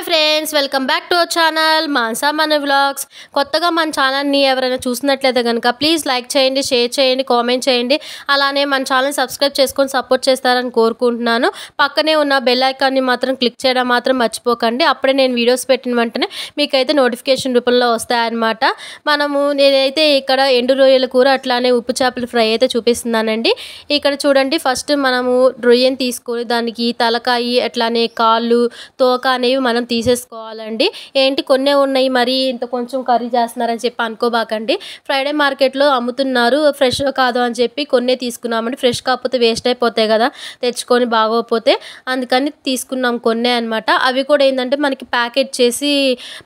hi friends welcome back to our channel Mansa మన vlogs కొత్తగా మన ఛానల్ని ఎవరైనా చూసినట్లయితే కనుక ప్లీజ్ లైక్ చేయండి షేర్ చేయండి కామెంట్ చేయండి అలానే మన ఛానల్ సబ్స్క్రైబ్ చేసుకొని సపోర్ట్ చేస్తారని కోరుకుంటున్నాను పక్కనే ఉన్న బెల్ ఐకాన్ని మాత్రం క్లిక్ చేయడం మాత్రం మర్చిపోకండి అప్పుడే నేను వీడియోస్ పెట్టిన వెంటనే మీకైతే నోటిఫికేషన్ రూపంలో వస్తాయన్నమాట మనము నేనైతే ఇక్కడ ఎండు రొయ్యల కూర అట్లానే ఉప్పు చేపల ఫ్రై అయితే చూపిస్తున్నానండి ఇక్కడ చూడండి ఫస్ట్ మనము రొయ్యని తీసుకొని దానికి తలకాయి అట్లానే కాళ్ళు తోక అనేవి మనం తీసేసుకోవాలండి ఏంటి కొన్నే ఉన్నాయి మరి ఇంత కొంచెం కర్రీ చేస్తున్నారని చెప్పి అనుకోబాకండి ఫ్రైడే మార్కెట్లో అమ్ముతున్నారు ఫ్రెష్ కాదు అని చెప్పి కొన్నే తీసుకున్నామండి ఫ్రెష్ కాకపోతే వేస్ట్ అయిపోతాయి కదా తెచ్చుకొని బాగోకపోతే అందుకని తీసుకున్నాం కొన్నే అనమాట అవి కూడా ఏంటంటే మనకి ప్యాకెట్ చేసి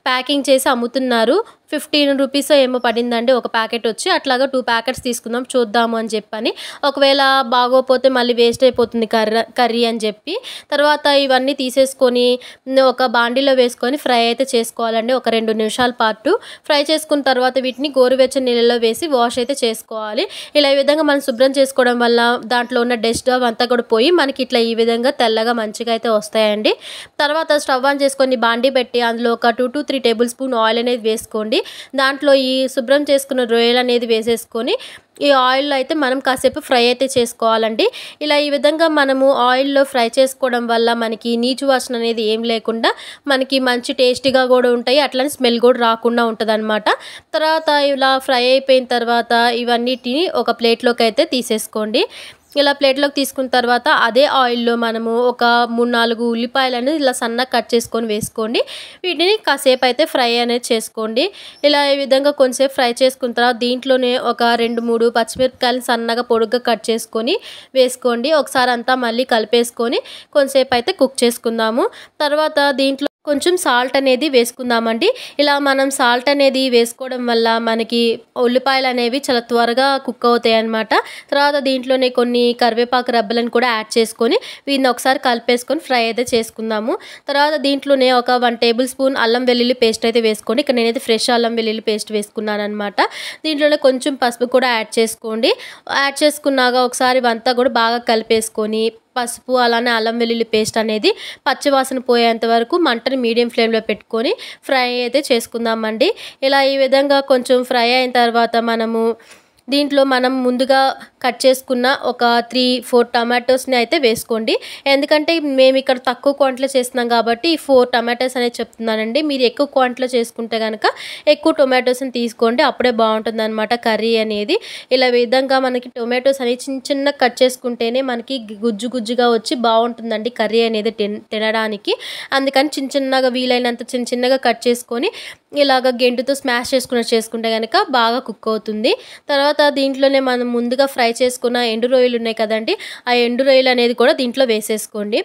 ప్యాకింగ్ చేసి అమ్ముతున్నారు ఫిఫ్టీన్ రూపీస్ ఏమో పడిందండి ఒక ప్యాకెట్ వచ్చి అట్లాగా టూ ప్యాకెట్స్ తీసుకుందాం చూద్దాము అని చెప్పని ఒకవేళ బాగోపోతే మళ్ళీ వేస్ట్ అయిపోతుంది కర్రీ కర్రీ అని చెప్పి తర్వాత ఇవన్నీ తీసేసుకొని ఒక బాండీలో వేసుకొని ఫ్రై అయితే చేసుకోవాలండి ఒక రెండు నిమిషాల పాటు ఫ్రై చేసుకున్న తర్వాత వీటిని గోరువెచ్చని నీళ్ళలో వేసి వాష్ అయితే చేసుకోవాలి ఇలా ఈ విధంగా మనం శుభ్రం చేసుకోవడం వల్ల దాంట్లో ఉన్న డస్ట్ అంతా కూడా పోయి మనకి ఇట్లా ఈ విధంగా తెల్లగా మంచిగా అయితే వస్తాయండి తర్వాత స్టవ్ ఆన్ చేసుకొని బాండీ పెట్టి అందులో ఒక two to three table spoon oil అనేది వేసుకోండి దాంట్లో ఈ శుభ్రం చేసుకున్న రొయ్యలు అనేది వేసేసుకొని ఈ ఆయిల్లో అయితే మనం కాసేపు ఫ్రై అయితే చేసుకోవాలండి ఇలా ఈ విధంగా మనము ఆయిల్లో ఫ్రై చేసుకోవడం వల్ల మనకి నీచు వాసన అనేది ఏం లేకుండా మనకి మంచి టేస్టీగా కూడా ఉంటాయి అట్లానే స్మెల్ కూడా రాకుండా ఉంటుంది అనమాట తర్వాత ఇలా ఫ్రై అయిపోయిన తర్వాత ఇవన్నిటిని ఒక ప్లేట్లోకి అయితే తీసేసుకోండి ఇలా ప్లేట్లోకి తీసుకున్న తర్వాత అదే ఆయిల్లో మనము ఒక మూడు నాలుగు ఉల్లిపాయలను ఇలా సన్నగా కట్ చేసుకొని వేసుకోండి వీటిని కాసేపు అయితే ఫ్రై అనేది చేసుకోండి ఇలా ఈ విధంగా కొంచెంసేపు ఫ్రై చేసుకున్న తర్వాత దీంట్లోనే ఒక రెండు మూడు పచ్చిమిరపకాయలు సన్నగా పొడుగ్గా కట్ చేసుకొని వేసుకోండి ఒకసారి అంతా మళ్ళీ కలిపేసుకొని కొంచెంసేపు అయితే కుక్ చేసుకుందాము తర్వాత దీంట్లో కొంచెం సాల్ట్ అనేది వేసుకుందామండి ఇలా మనం సాల్ట్ అనేది వేసుకోవడం వల్ల మనకి ఉల్లిపాయలు అనేవి చాలా త్వరగా కుక్ అవుతాయి అనమాట తర్వాత దీంట్లోనే కొన్ని కరివేపాకు రబ్బలను కూడా యాడ్ చేసుకొని వీటిని ఒకసారి కలిపేసుకొని ఫ్రై అయితే చేసుకుందాము తర్వాత దీంట్లోనే ఒక వన్ టేబుల్ స్పూన్ అల్లం వెల్లుల్లి పేస్ట్ అయితే వేసుకోండి ఇక్కడ నేనైతే ఫ్రెష్ అల్లం వెల్లుల్లి పేస్ట్ వేసుకున్నాను అనమాట దీంట్లోనే కొంచెం పసుపు కూడా యాడ్ చేసుకోండి యాడ్ చేసుకున్నాక ఒకసారి ఇవంతా కూడా బాగా కలిపేసుకొని పసుపు అలానే అల్లం వెల్లుల్లి పేస్ట్ అనేది పచ్చివాసన పోయేంత వరకు మంటని మీడియం ఫ్లేమ్లో పెట్టుకొని ఫ్రై అయితే చేసుకుందామండి ఇలా ఈ విధంగా కొంచెం ఫ్రై అయిన తర్వాత మనము దీంట్లో మనం ముందుగా కట్ చేసుకున్న ఒక త్రీ ఫోర్ టమాటోస్ని అయితే వేసుకోండి ఎందుకంటే మేము ఇక్కడ తక్కువ క్వాంటిటీలో చేస్తున్నాం కాబట్టి ఈ ఫోర్ టమాటోస్ అనేది చెప్తున్నానండి మీరు ఎక్కువ క్వాంటిటీలో చేసుకుంటే కనుక ఎక్కువ టొమాటోస్ని తీసుకోండి అప్పుడే బాగుంటుంది అనమాట కర్రీ అనేది ఇలా విధంగా మనకి టొమాటోస్ అనేవి చిన్న చిన్న కట్ చేసుకుంటేనే మనకి గుజ్జు గుజ్జుగా వచ్చి బాగుంటుందండి కర్రీ అనేది తినడానికి అందుకని చిన్న చిన్నగా వీలైనంత చిన్న చిన్నగా కట్ చేసుకొని ఇలాగ గెంటుతో స్మాష్ చేసుకున్న చేసుకుంటే కనుక బాగా కుక్ అవుతుంది తర్వాత దీంట్లోనే మనం ముందుగా ఫ్రై చేసుకున్న ఎండు రొయ్యలు ఉన్నాయి కదండి ఆ ఎండు రొయ్యలు అనేది కూడా దీంట్లో వేసేసుకోండి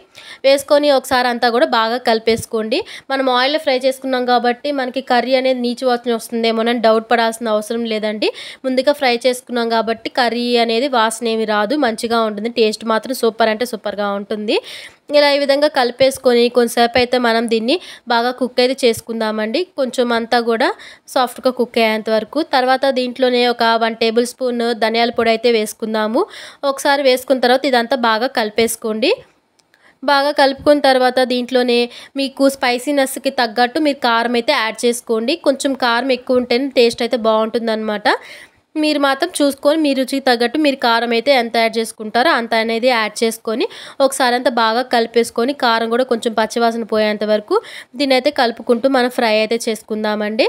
వేసుకొని ఒకసారి అంతా కూడా బాగా కలిపేసుకోండి మనం ఆయిల్ ఫ్రై చేసుకున్నాం కాబట్టి మనకి కర్రీ అనేది నీచు వాసన వస్తుందేమోనని డౌట్ పడాల్సిన అవసరం లేదండి ముందుగా ఫ్రై చేసుకున్నాం కాబట్టి కర్రీ అనేది వాసన ఏమి రాదు మంచిగా ఉంటుంది టేస్ట్ మాత్రం సూపర్ అంటే సూపర్గా ఉంటుంది ఇలా ఈ విధంగా కలిపేసుకొని కొంచెంసేపు అయితే మనం దీన్ని బాగా కుక్ అయితే చేసుకుందామండి కొంచెం అంతా కూడా సాఫ్ట్గా కుక్ అయ్యేంత వరకు తర్వాత దీంట్లోనే ఒక వన్ టేబుల్ స్పూన్ ధనియాల పొడి అయితే వేసుకుందాము ఒకసారి వేసుకున్న తర్వాత ఇదంతా బాగా కలిపేసుకోండి బాగా కలుపుకున్న తర్వాత దీంట్లోనే మీకు స్పైసీనెస్కి తగ్గట్టు మీరు కారం అయితే యాడ్ చేసుకోండి కొంచెం కారం ఎక్కువ ఉంటేనే టేస్ట్ అయితే బాగుంటుందన్నమాట మీరు మాత్రం చూసుకొని మీ రుచికి తగ్గట్టు మీరు కారం అయితే ఎంత యాడ్ చేసుకుంటారో అంత అనేది యాడ్ చేసుకొని ఒకసారి అంతా బాగా కలిపేసుకొని కారం కూడా కొంచెం పచ్చివాసన పోయేంత వరకు దీన్ని అయితే కలుపుకుంటూ మనం ఫ్రై అయితే చేసుకుందామండి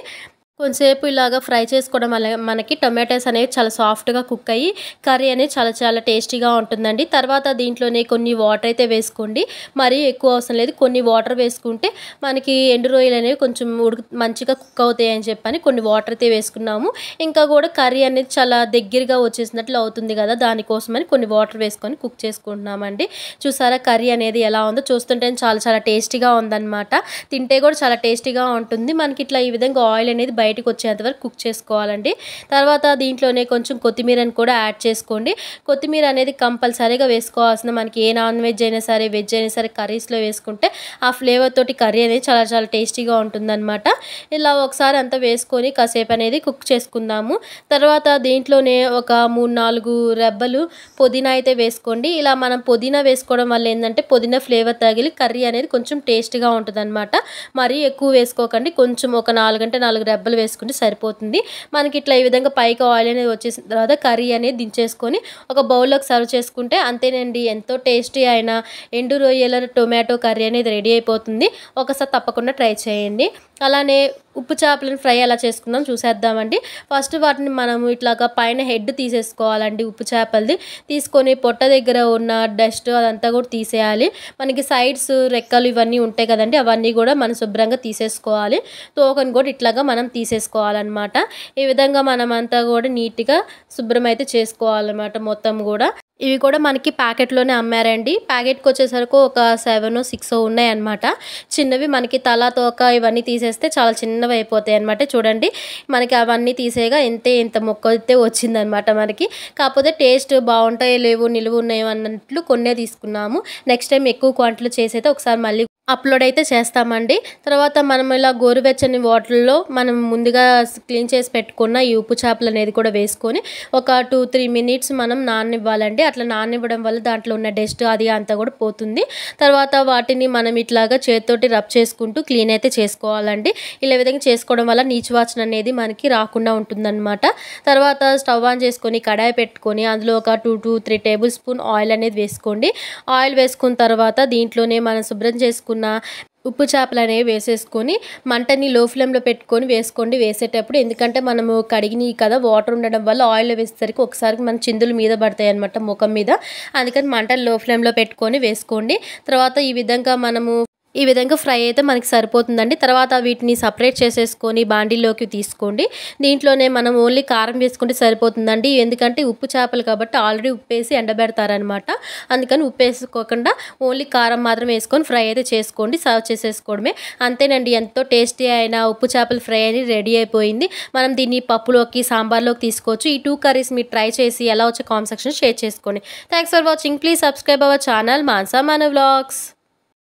కొంచెంసేపు ఇలాగ ఫ్రై చేసుకోవడం వల్ల మనకి టొమాటోస్ అనేవి చాలా సాఫ్ట్గా కుక్ అయ్యి కర్రీ అనేది చాలా చాలా టేస్టీగా ఉంటుందండి తర్వాత దీంట్లోనే కొన్ని వాటర్ అయితే వేసుకోండి మరీ ఎక్కువ అవసరం లేదు కొన్ని వాటర్ వేసుకుంటే మనకి ఎండు రొయ్యలు అనేవి కొంచెం ఉడుకు మంచిగా కుక్ అవుతాయి అని చెప్పని కొన్ని వాటర్ అయితే వేసుకున్నాము ఇంకా కూడా కర్రీ అనేది చాలా దగ్గరగా వచ్చేసినట్లు అవుతుంది కదా దానికోసమని కొన్ని వాటర్ వేసుకొని కుక్ చేసుకుంటున్నామండి చూసారా కర్రీ అనేది ఎలా ఉందో చూస్తుంటే చాలా చాలా టేస్టీగా ఉందన్నమాట తింటే కూడా చాలా టేస్టీగా ఉంటుంది మనకి ఇట్లా ఈ విధంగా ఆయిల్ అనేది బయట బయటకు వచ్చేంత వరకు కుక్ చేసుకోవాలండి తర్వాత దీంట్లోనే కొంచెం కొత్తిమీరని కూడా యాడ్ చేసుకోండి కొత్తిమీర అనేది కంపల్సరీగా వేసుకోవాల్సిన మనకి ఏ నాన్ వెజ్ అయినా సరే వెజ్ అయినా సరే కర్రీస్లో వేసుకుంటే ఆ ఫ్లేవర్ తోటి కర్రీ అనేది చాలా చాలా టేస్టీగా ఉంటుందన్నమాట ఇలా ఒకసారి అంతా వేసుకొని కాసేపు అనేది కుక్ చేసుకుందాము తర్వాత దీంట్లోనే ఒక మూడు నాలుగు రెబ్బలు పుదీనా అయితే వేసుకోండి ఇలా మనం పుదీనా వేసుకోవడం వల్ల ఏంటంటే పుదీనా ఫ్లేవర్ తగిలి కర్రీ అనేది కొంచెం టేస్ట్గా ఉంటుంది అనమాట మరీ ఎక్కువ వేసుకోకండి కొంచెం ఒక నాలుగంటే నాలుగు రెబ్బలు వేసుకుంటే సరిపోతుంది మనకి ఇట్లా ఈ విధంగా పైకి ఆయిల్ అనేది వచ్చేసిన తర్వాత కర్రీ అనేది దించేసుకొని ఒక బౌల్లోకి సర్వ్ చేసుకుంటే అంతేనండి ఎంతో టేస్టీ అయినా ఎండు రొయ్యల టొమాటో కర్రీ అనేది రెడీ అయిపోతుంది ఒకసారి తప్పకుండా ట్రై చేయండి అలానే ఉప్పు చేపలను ఫ్రై ఎలా చేసుకుందాం చూసేద్దామండి ఫస్ట్ వాటిని మనం ఇట్లాగా పైన హెడ్ తీసేసుకోవాలండి ఉప్పు చేపలది తీసుకొని పొట్ట దగ్గర ఉన్న డస్ట్ అదంతా కూడా తీసేయాలి మనకి సైడ్స్ రెక్కలు ఇవన్నీ ఉంటాయి కదండి అవన్నీ కూడా మనం శుభ్రంగా తీసేసుకోవాలి తోకను కూడా ఇట్లాగా మనం తీసేసుకోవాలన్నమాట ఈ విధంగా మనం అంతా కూడా నీట్గా శుభ్రం అయితే చేసుకోవాలన్నమాట మొత్తం కూడా ఇవి కూడా మనకి ప్యాకెట్లోనే అమ్మారండి ప్యాకెట్కి వచ్చేసరికి ఒక సెవెన్ సిక్స్ ఉన్నాయి అనమాట చిన్నవి మనకి తల తోక ఇవన్నీ తీసేస్తే చాలా చిన్నవి అయిపోతాయి అనమాట చూడండి మనకి అవన్నీ తీసేయగా ఇంతే ఇంత మొక్క అయితే వచ్చిందనమాట మనకి కాకపోతే టేస్ట్ బాగుంటాయి లేవు నిలువ ఉన్నాయి అన్నట్లు కొన్నే తీసుకున్నాము నెక్స్ట్ టైం ఎక్కువ క్వాంటిటీలో చేసైతే ఒకసారి మళ్ళీ అప్లోడ్ అయితే చేస్తామండి తర్వాత మనం ఇలా గోరువెచ్చని వాటర్లో మనం ముందుగా క్లీన్ చేసి పెట్టుకున్న ఈ ఉప్పు చేపలు అనేది కూడా వేసుకొని ఒక టూ త్రీ మినిట్స్ మనం నాననివ్వాలండి అట్లా నాననివ్వడం వల్ల దాంట్లో ఉన్న డస్ట్ అది అంతా కూడా పోతుంది తర్వాత వాటిని మనం ఇట్లాగా చేతితోటి రబ్ చేసుకుంటూ క్లీన్ అయితే చేసుకోవాలండి ఇలా విధంగా చేసుకోవడం వల్ల నీచువాచన అనేది మనకి రాకుండా ఉంటుందన్నమాట తర్వాత స్టవ్ ఆన్ చేసుకొని కడాయి పెట్టుకొని అందులో ఒక two to three table spoon oil అనేది వేసుకోండి ఆయిల్ వేసుకున్న తర్వాత దీంట్లోనే మనం శుభ్రం చేసుకుని ఉన్న ఉప్పు చేపలు అనేవి వేసేసుకొని మంటని లో ఫ్లేమ్లో పెట్టుకొని వేసుకోండి వేసేటప్పుడు ఎందుకంటే మనము కడిగినవి కదా వాటర్ ఉండడం వల్ల ఆయిల్ వేసేసరికి ఒకసారి మన చిందులు మీద పడతాయి అనమాట ముఖం మీద అందుకని మంటని లో ఫ్లేమ్లో పెట్టుకొని వేసుకోండి తర్వాత ఈ విధంగా మనము ఈ విధంగా ఫ్రై అయితే మనకి సరిపోతుందండి తర్వాత వీటిని సపరేట్ చేసేసుకొని బాండీలోకి తీసుకోండి దీంట్లోనే మనం ఓన్లీ కారం వేసుకుంటే సరిపోతుందండి ఎందుకంటే ఉప్పు చేపలు కాబట్టి ఆల్రెడీ ఉప్పు వేసి ఎండబెడతారనమాట అందుకని ఉప్పు వేసుకోకుండా ఓన్లీ కారం మాత్రం వేసుకొని ఫ్రై అయితే చేసుకోండి సర్వ్ చేసేసుకోవడమే అంతేనండి ఎంతో టేస్టీ అయిన ఉప్పు చేపలు ఫ్రై అని రెడీ అయిపోయింది మనం దీన్ని పప్పులోకి సాంబార్లోకి తీసుకోవచ్చు ఈ టూ కర్రీస్ మీరు ట్రై చేసి ఎలా వచ్చే కామెంట్ సెక్షన్ షేర్ చేసుకోండి thanks for watching please subscribe our channel Mansa మన వ్లాగ్స్